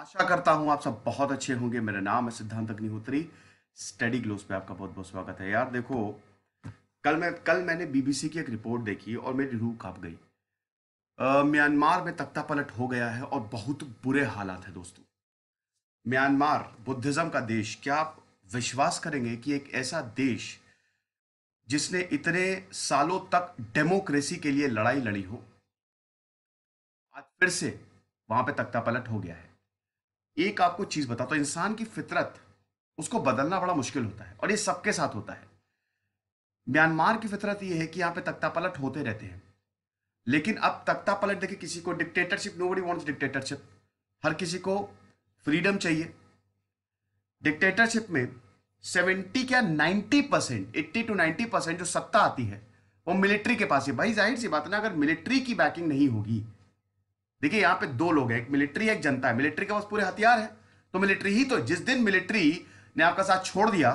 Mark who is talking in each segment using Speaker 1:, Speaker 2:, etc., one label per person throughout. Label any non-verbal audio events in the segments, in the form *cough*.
Speaker 1: आशा करता हूँ आप सब बहुत अच्छे होंगे मेरा नाम है सिद्धांत अग्निहोत्री स्टडी ग्लोस पे आपका बहुत बहुत स्वागत है यार देखो कल मैं कल मैंने बीबीसी की एक रिपोर्ट देखी और मेरी रूह कांप गई म्यांमार में तख्ता पलट हो गया है और बहुत बुरे हालात है दोस्तों म्यांमार बुद्धिज़्म का देश क्या आप विश्वास करेंगे कि एक ऐसा देश जिसने इतने सालों तक डेमोक्रेसी के लिए लड़ाई लड़ी हो आज फिर से वहां पे तख्ता पलट हो गया है एक आपको चीज़ बता तो इंसान की फितरत उसको बदलना बड़ा मुश्किल होता है और ये सबके साथ होता है म्यांमार की फितरत ये है कि यहां पे तख्ता पलट होते रहते हैं लेकिन अब तख्ता पलट देखे किसी को dictatorship nobody want dictatorship हर किसी को फ्रीडम चाहिए डिक्टेटरशिप में सेवेंटी क्या ninety percent eighty to ninety percent जो सत्ता आती है वो मिलिट्री के पास है भाई जाहिर सी बात ना अगर मिलिट्री की बैकिंग नहीं होगी देखिए यहां पे दो लोग हैं एक मिलिट्री है एक जनता है मिलिट्री के पास पूरे हथियार है तो मिलिट्री ही तो जिस दिन मिलिट्री ने आपका साथ छोड़ दिया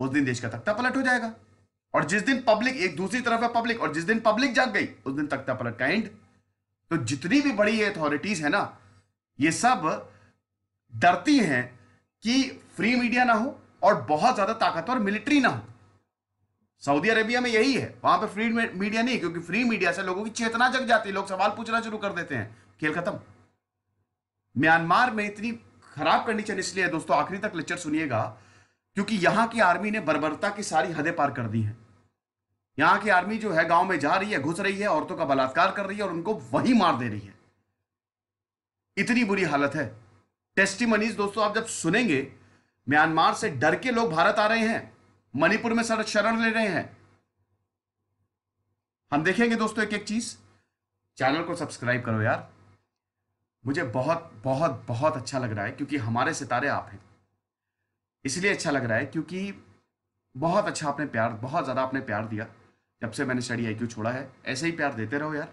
Speaker 1: उस दिन देश का तख्ता पलट हो जाएगा और जिस दिन पब्लिक एक दूसरी तरफ है पब्लिक और जिस दिन पब्लिक जाग गई उस दिन तख्ता पलट का एंड तो जितनी भी बड़ी अथॉरिटीज है ना ये सब डरती हैं कि फ्री मीडिया ना हो और बहुत ज्यादा ताकतवर मिलिट्री ना हो सऊदी अरेबिया में यही है वहां पर फ्री मीडिया नहीं क्योंकि फ्री मीडिया से लोगों की चेतना जग जाती है लोग सवाल पूछना शुरू कर देते हैं खेल खत्म म्यांमार में इतनी खराब कंडीशन इसलिए है दोस्तों आखिरी तक लेक्चर सुनिएगा क्योंकि यहां की आर्मी ने बर्बरता की सारी हदें पार कर दी हैं यहां की आर्मी जो है गांव में जा रही है घुस रही है औरतों का बलात्कार कर रही है और उनको वही मार दे रही है इतनी बुरी हालत है टेस्टी दोस्तों आप जब सुनेंगे म्यांमार से डर के लोग भारत आ रहे हैं मणिपुर में सर शरण ले रहे हैं हम देखेंगे दोस्तों एक एक चीज चैनल को सब्सक्राइब करो यार मुझे बहुत बहुत बहुत अच्छा लग रहा है क्योंकि हमारे सितारे आप हैं इसलिए अच्छा लग रहा है क्योंकि बहुत अच्छा आपने प्यार बहुत ज़्यादा आपने प्यार दिया जब से मैंने स्टडी आई छोड़ा है ऐसे ही प्यार देते रहो यार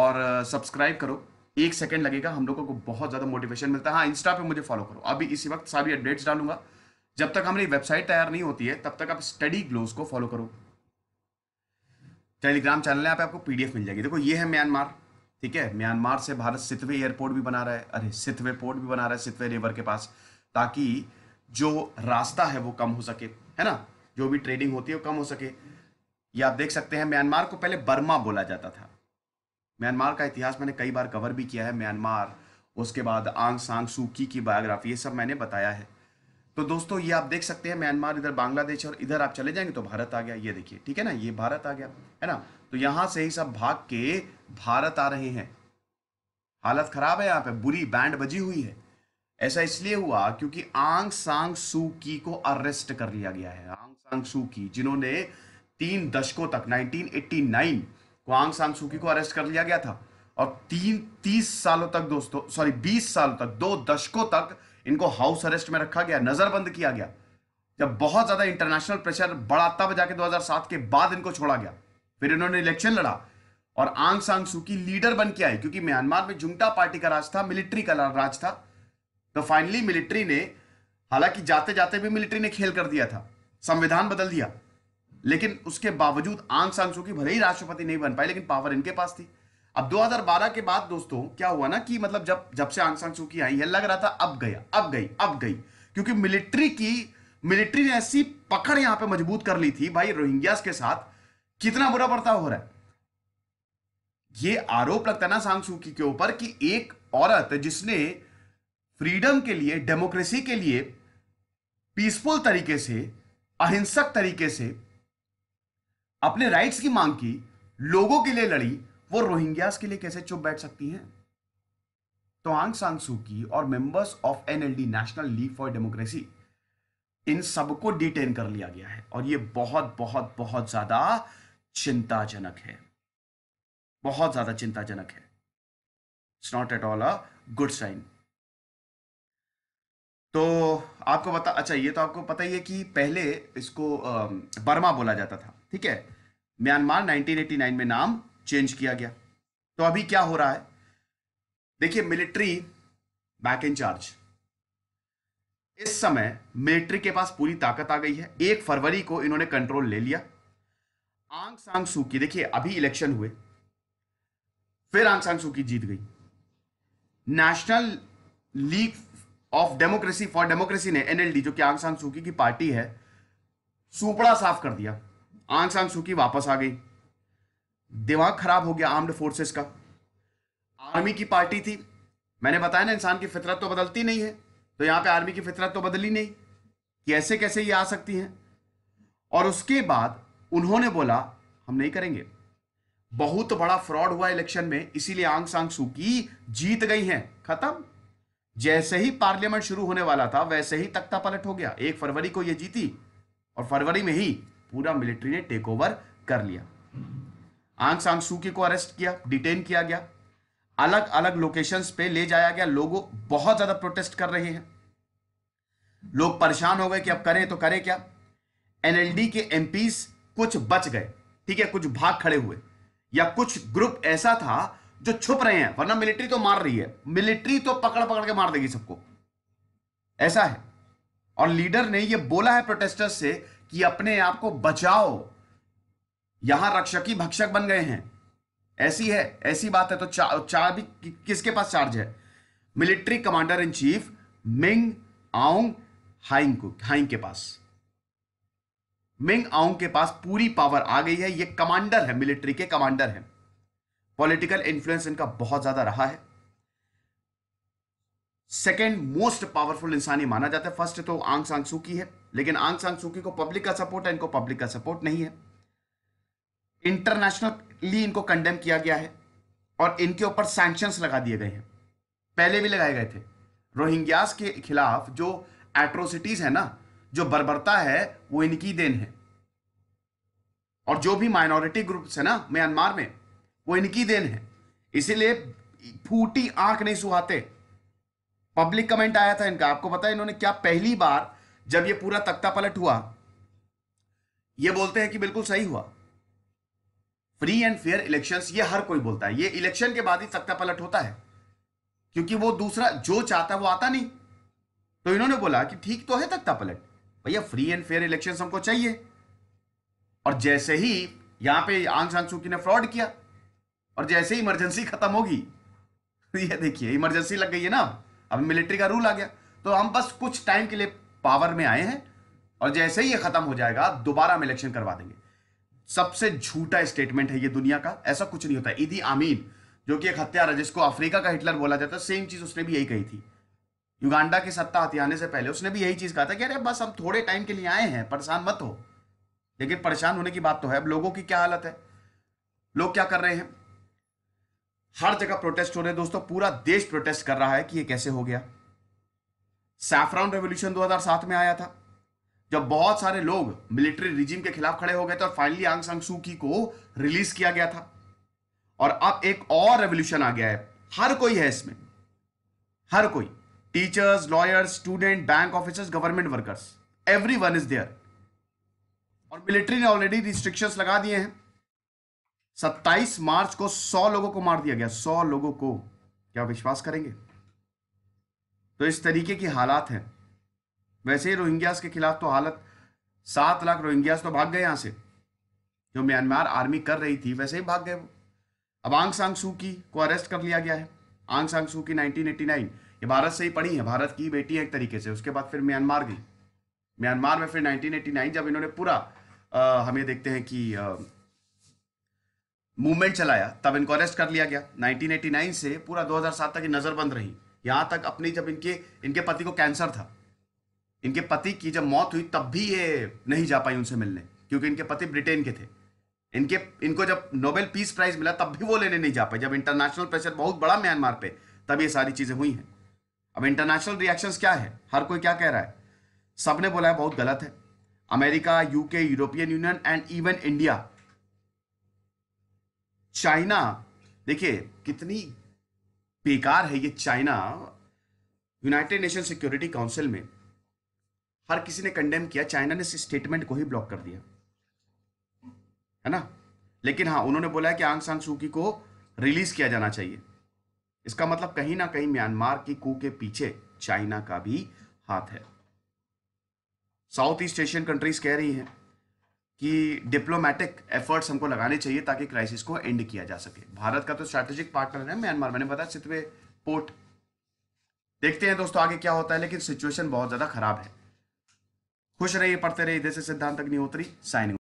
Speaker 1: और सब्सक्राइब करो एक सेकेंड लगेगा हम लोगों को बहुत ज़्यादा मोटिवेशन मिलता है हाँ इंस्टा पे मुझे फॉलो करो अभी इसी वक्त सारी अपडेट्स डालूंगा जब तक हमारी वेबसाइट तैयार नहीं होती है तब तक आप स्टडी ग्लोज को फॉलो करो टेलीग्राम चैनल है आपको पीडीएफ मिल जाएगी देखो ये है म्यांमार ठीक है म्यांमार से भारत सितवे एयरपोर्ट भी बना रहा है अरे सितवे पोर्ट भी बना रहा है सितवे रिवर के पास ताकि जो रास्ता है वो कम हो सके है ना जो भी ट्रेडिंग होती है वो कम हो सके ये आप देख सकते हैं म्यांमार को पहले बर्मा बोला जाता था म्यांमार का इतिहास मैंने कई बार कवर भी किया है म्यांमार उसके बाद आंग सांग सूकी की बायोग्राफी ये सब मैंने बताया है तो दोस्तों ये आप देख सकते हैं म्यांमार इधर बांग्लादेश और इधर आप चले जाएंगे तो भारत आ गया ये देखिए ठीक है ना ये भारत आ गया है ना तो यहाँ से ही सब भाग के भारत आ रहे हैं हालत खराब है यहाँ पे बुरी बैंड बजी हुई है ऐसा इसलिए हुआ क्योंकि आंग सांग सू की को अरेस्ट कर लिया गया है आंग सांग सू की जिन्होंने तीन दशकों तक नाइनटीन को आंग सांग सू की को अरेस्ट कर लिया गया था और तीन तीस सालों तक दोस्तों सॉरी बीस सालों तक दो दशकों तक इनको हाउस अरेस्ट में रखा गया नजरबंद किया गया जब बहुत ज्यादा इंटरनेशनल प्रेशर बढ़ा तब जाके 2007 के बाद इनको छोड़ा गया फिर इन्होंने इलेक्शन लड़ा और आंग सांग सू की लीडर बन के आई क्योंकि म्यांमार में जुमटा पार्टी का राज था मिलिट्री का राज था तो फाइनली मिलिट्री ने हालांकि जाते जाते भी मिलिट्री ने खेल कर दिया था संविधान बदल दिया लेकिन उसके बावजूद आंग सांग सू की भले ही राष्ट्रपति नहीं बन पाई लेकिन पावर इनके पास थी अब 2012 के बाद दोस्तों क्या हुआ ना कि मतलब जब जब से आंग सान आई है लग रहा था अब गया अब गई अब गई क्योंकि मिलिट्री की मिलिट्री ने ऐसी पकड़ यहां पे मजबूत कर ली थी भाई रोहिंग्या के साथ कितना बुरा बर्ताव हो रहा है ये आरोप लगता है ना सांगसूकी के ऊपर कि एक औरत जिसने फ्रीडम के लिए डेमोक्रेसी के लिए पीसफुल तरीके से अहिंसक तरीके से अपने राइट्स की मांग की लोगों के लिए लड़ी वो रोहिंग्यास के लिए कैसे चुप बैठ सकती हैं सांग सांगसूकी और members of NLD National League for Democracy इन सबको डिटेन कर लिया गया है और ये बहुत बहुत बहुत ज्यादा चिंताजनक है बहुत ज्यादा चिंताजनक है it's not at all a good sign तो आपको पता अच्छा ये तो आपको पता ही है कि पहले इसको बर्मा बोला जाता था ठीक है म्यांमार 1989 में नाम चेंज किया गया तो अभी क्या हो रहा है देखिए मिलिट्री बैक इन चार्ज इस समय मिलिट्री के पास पूरी ताकत आ गई है एक फरवरी को इन्होंने कंट्रोल ले लिया आंग सांग सूकी देखिए अभी इलेक्शन हुए फिर आंग सांग सूकी जीत गई National League of Democracy for Democracy ने एनएलडी जो कि आंग सांग सूकी की पार्टी है सुपड़ा साफ कर दिया आंग सांग सूकी वापस आ गई दिमाग खराब हो गया आर्म्ड फोर्सेस का आर्मी की पार्टी थी मैंने बताया ना इंसान की फितरत तो बदलती नहीं है तो यहां पे आर्मी की फितरत तो बदली नहीं कैसे कैसे ये आ सकती हैं और उसके बाद उन्होंने बोला हम नहीं करेंगे बहुत बड़ा फ्रॉड हुआ इलेक्शन में इसीलिए आंग सांग सूकी जीत गई हैं खत्म जैसे ही पार्लियामेंट शुरू होने वाला था वैसे ही तख्ता पलट हो गया एक फरवरी को यह जीती और फरवरी में ही पूरा मिलिट्री ने टेक ओवर कर लिया आंग सांग सूकी को अरेस्ट किया डिटेन किया गया अलग अलग लोकेशंस पे ले जाया गया लोगों बहुत ज्यादा प्रोटेस्ट कर रहे हैं लोग परेशान हो गए कि अब करें तो करें क्या एनएलडी के एम कुछ बच गए ठीक है कुछ भाग खड़े हुए या कुछ ग्रुप ऐसा था जो छुप रहे हैं वरना मिलिट्री तो मार रही है मिलिट्री तो पकड़ पकड़ के मार देगी सबको ऐसा है और लीडर ने ये बोला है प्रोटेस्टर्स से कि अपने आप को बचाओ यहां रक्षकी भक्षक बन गए हैं ऐसी है ऐसी बात है तो चा, भी कि, किसके पास चार्ज है military commander in chief Min Aung Hlaing को हाइंग के पास मिंग आउंग के पास पूरी पावर आ गई है ये कमांडर है मिलिट्री के कमांडर है पॉलिटिकल इंफ्लुएंस इनका बहुत ज्यादा रहा है सेकेंड मोस्ट पावरफुल इंसान ही माना जाता है फर्स्ट तो आंग सांग सूकी है लेकिन आंग सांग सूकी को पब्लिक का सपोर्ट है इनको पब्लिक का सपोर्ट नहीं है इंटरनेशनली इनको कंडेम किया गया है और इनके ऊपर सैंक्शंस लगा दिए गए हैं पहले भी लगाए गए थे रोहिंग्यास के खिलाफ जो एट्रोसिटीज है ना जो बर्बरता है वो इनकी देन है और जो भी माइनॉरिटी ग्रुप्स है ना म्यांमार में वो इनकी देन है इसीलिए फूटी आंख नहीं सुहाते पब्लिक कमेंट आया था इनका आपको पता है इन्होंने क्या पहली बार जब ये पूरा तख्ता पलट हुआ ये बोलते हैं कि बिल्कुल सही हुआ फ्री एंड फेयर इलेक्शंस ये हर कोई बोलता है ये इलेक्शन के बाद ही सत्ता पलट होता है क्योंकि वो दूसरा जो चाहता है वो आता नहीं तो इन्होंने बोला कि ठीक तो है तख्ता पलट भैया फ्री एंड फेयर इलेक्शन हमको चाहिए और जैसे ही यहां पे आंग सान ने फ्रॉड किया और जैसे ही इमरजेंसी खत्म होगी *laughs* ये देखिए इमरजेंसी लग गई है ना अब मिलिट्री का रूल आ गया तो हम बस कुछ टाइम के लिए पावर में आए हैं और जैसे ही ये खत्म हो जाएगा दोबारा हम इलेक्शन करवा देंगे सबसे झूठा स्टेटमेंट है ये दुनिया का ऐसा कुछ नहीं होता इदी आमीन जो कि एक हत्यारा जिसको अफ्रीका का हिटलर बोला जाता है सेम चीज उसने भी यही कही थी युगांडा की सत्ता हथियाने से पहले उसने भी यही चीज कहा था कि अरे बस हम थोड़े टाइम के लिए आए हैं परेशान मत हो लेकिन परेशान होने की बात तो है अब लोगों की क्या हालत है लोग क्या कर रहे हैं हर जगह प्रोटेस्ट हो रहे हैं दोस्तों पूरा देश प्रोटेस्ट कर रहा है कि ये कैसे हो गया सैफ्रॉन रेवोल्यूशन 2007 में आया था जब बहुत सारे लोग मिलिट्री रिजिम के खिलाफ खड़े हो गए थे और फाइनली आंग सांग सू की को रिलीज किया गया था और अब एक और रेवोल्यूशन आ गया है हर कोई है इसमें हर कोई teachers lawyers student bank officers government workers everyone is there और मिलिट्री ने ऑलरेडी रिस्ट्रिक्शंस लगा दिए हैं 27 मार्च को 100 लोगों को मार दिया गया 100 लोगों को क्या विश्वास करेंगे तो इस तरीके की हालात हैं वैसे ही रोहिंग्यास के खिलाफ तो हालत सात लाख रोहिंग्यास तो भाग गए यहां से जो म्यांमार आर्मी कर रही थी वैसे ही भाग गए वो अब आंग सांग सू की को अरेस्ट कर लिया गया है आंग सांग सू की 1989 ये भारत से ही पढ़ी है भारत की बेटी है एक तरीके से उसके बाद फिर म्यांमार गई म्यांमार में फिर 1989 जब इन्होंने पूरा हमें देखते हैं कि मूवमेंट चलाया तब इनको अरेस्ट कर लिया गया 1989 से पूरा 2007 तक ये नज़रबंद रही यहां तक अपनी जब इनके इनके पति को कैंसर था इनके पति की जब मौत हुई तब भी ये नहीं जा पाई उनसे मिलने क्योंकि इनके पति ब्रिटेन के थे इनके इनको जब नोबेल पीस प्राइज मिला तब भी वो लेने नहीं जा पाए जब इंटरनेशनल प्रेशर बहुत बड़ा म्यांमार पे तब ये सारी चीजें हुई हैं अब इंटरनेशनल रिएक्शंस क्या है हर कोई क्या कह रहा है सबने बोला है बहुत गलत है America UK European Union and even India China देखिए कितनी बेकार है ये China United Nation Security Council में हर किसी ने कंडेम किया चाइना ने इस स्टेटमेंट को ही ब्लॉक कर दिया है ना लेकिन हाँ उन्होंने बोला है कि आंग सांग सूकी को रिलीज किया जाना चाहिए इसका मतलब कहीं ना कहीं म्यांमार की कू के पीछे चाइना का भी हाथ है साउथ ईस्ट एशियन कंट्रीज कह रही हैं कि डिप्लोमेटिक एफर्ट्स हमको लगाने चाहिए ताकि क्राइसिस को एंड किया जा सके भारत का तो स्ट्रैटेजिक पार्टनर है म्यांमार मैंने बताया सितवे पोर्ट देखते हैं दोस्तों आगे क्या होता है लेकिन सिचुएशन बहुत ज़्यादा खराब है खुश रहिए पढ़ते रहिए जैसे सिद्धांत अग्निहोत्री साइन